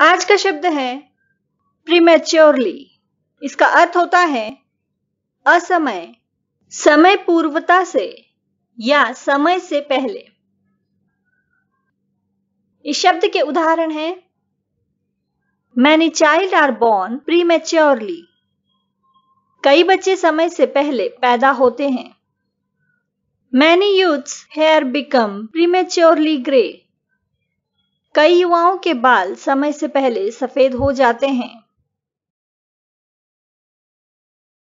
आज का शब्द है प्रीमेच्योरली इसका अर्थ होता है असमय समय पूर्वता से या समय से पहले इस शब्द के उदाहरण है many child are born prematurely कई बच्चे समय से पहले पैदा होते हैं many youths hair become prematurely grey कई युवाओं के बाल समय से पहले सफेद हो जाते हैं